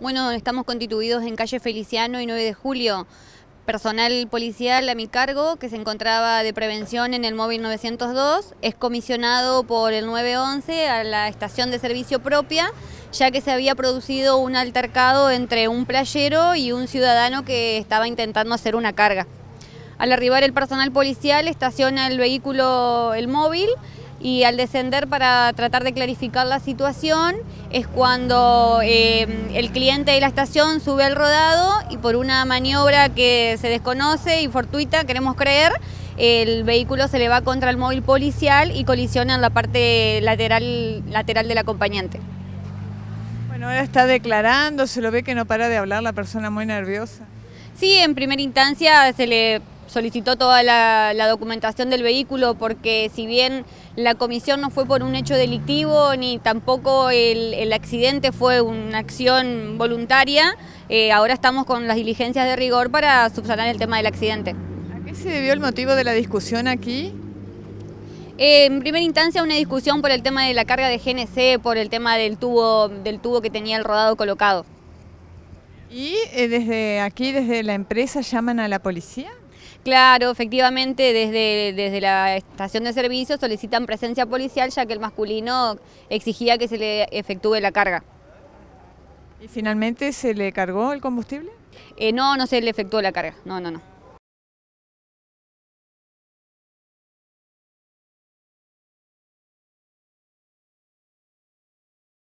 Bueno, estamos constituidos en calle Feliciano y 9 de julio. Personal policial a mi cargo, que se encontraba de prevención en el móvil 902, es comisionado por el 911 a la estación de servicio propia, ya que se había producido un altercado entre un playero y un ciudadano que estaba intentando hacer una carga. Al arribar el personal policial estaciona el vehículo, el móvil, y al descender para tratar de clarificar la situación es cuando eh, el cliente de la estación sube al rodado y por una maniobra que se desconoce y fortuita, queremos creer, el vehículo se le va contra el móvil policial y colisiona en la parte lateral, lateral del acompañante. Bueno, ahora está declarando, se lo ve que no para de hablar la persona muy nerviosa. Sí, en primera instancia se le solicitó toda la, documentación del vehículo porque si bien la comisión no fue por un hecho delictivo ni tampoco el, accidente fue una acción voluntaria, eh, ahora estamos con las diligencias de rigor para subsanar el tema del accidente. ¿A qué se debió el motivo de la discusión aquí? Eh, en primera instancia una discusión por el tema de la carga de GNC, por el tema del tubo, del tubo que tenía el rodado colocado. ¿Y eh, desde aquí, desde la empresa, llaman a la policía? Claro, efectivamente, desde, desde la estación de servicio solicitan presencia policial ya que el masculino exigía que se le efectúe la carga. ¿Y finalmente se le cargó el combustible? Eh, no, no se le efectuó la carga, no, no, no.